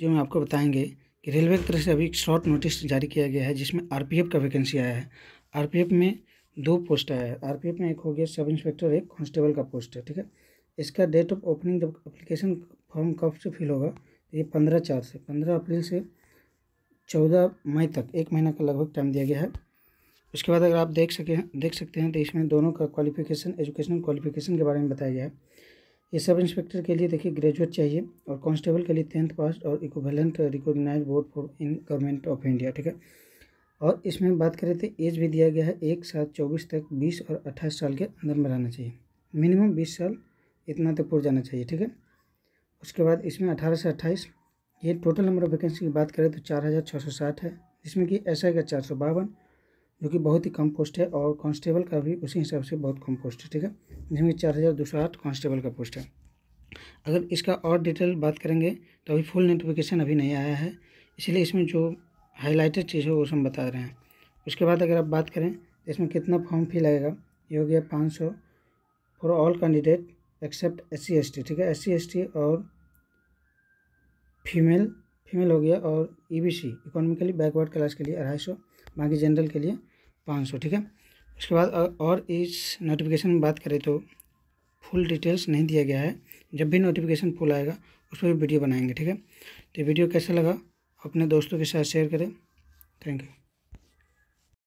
जो मैं आपको बताएंगे कि रेलवे की तरफ से अभी एक शॉर्ट नोटिस जारी किया गया है जिसमें आरपीएफ का वैकेंसी आया है आरपीएफ में दो पोस्ट आया है आर में एक हो गया सब इंस्पेक्टर एक कॉन्स्टेबल का पोस्ट है ठीक है इसका डेट ऑफ ओपनिंग जब अप्लीकेशन फॉर्म कब से फिल होगा तो ये पंद्रह चार से पंद्रह अप्रैल से चौदह मई तक एक महीना का लगभग टाइम दिया गया है उसके बाद अगर आप देख सके देख सकते हैं तो इसमें दोनों का क्वालिफिकेशन एजुकेशनल क्वालिफिकेशन के बारे में बताया गया है ये सब इंस्पेक्टर के लिए देखिए ग्रेजुएट चाहिए और कांस्टेबल के लिए टेंथ पास और equivalent recognise board for in government of India ठीक है और इसमें बात करें तो एज भी दिया गया है एक सात चौबीस तक बीस और अट्ठाईस साल के अंदर में रहना चाहिए मिनिमम बीस साल इतना तक तो पूर्व जाना चाहिए ठीक है उसके बाद इसमें अठारह से अट्ठाईस ये टोटल नंबर ऑफ वैकेंसी की बात करें तो चार हज़ार छः सौ साठ है जिसमें कि एस आई का चार सौ बावन जो कि बहुत ही कम पोस्ट है और कांस्टेबल का भी उसी हिसाब से बहुत कम पोस्ट है ठीक है जिसमें चार हज़ार दो सौ आठ कांस्टेबल का पोस्ट है अगर इसका और डिटेल बात करेंगे तो अभी फुल नोटिफिकेशन अभी नहीं आया है इसलिए इसमें जो हाईलाइटेड चीज़ है वो हम बता रहे हैं उसके बाद अगर आप बात करें तो इसमें कितना फॉर्म फी लगेगा ये हो गया पाँच सौ for all candidate except S C S T ठीक है एस सी एस टी और फीमेल फीमेल हो गया और E B C economically backward class के लिए अढ़ाई सौ बाकी जनरल के लिए पाँच सौ ठीक है उसके बाद और इस नोटिफिकेशन में बात करें तो फुल डिटेल्स नहीं दिया गया है जब भी नोटिफिकेशन फुल आएगा उस पर भी वीडियो बनाएंगे ठीक है तो वीडियो कैसा लगा अपने दोस्तों के साथ शेयर करें थैंक यू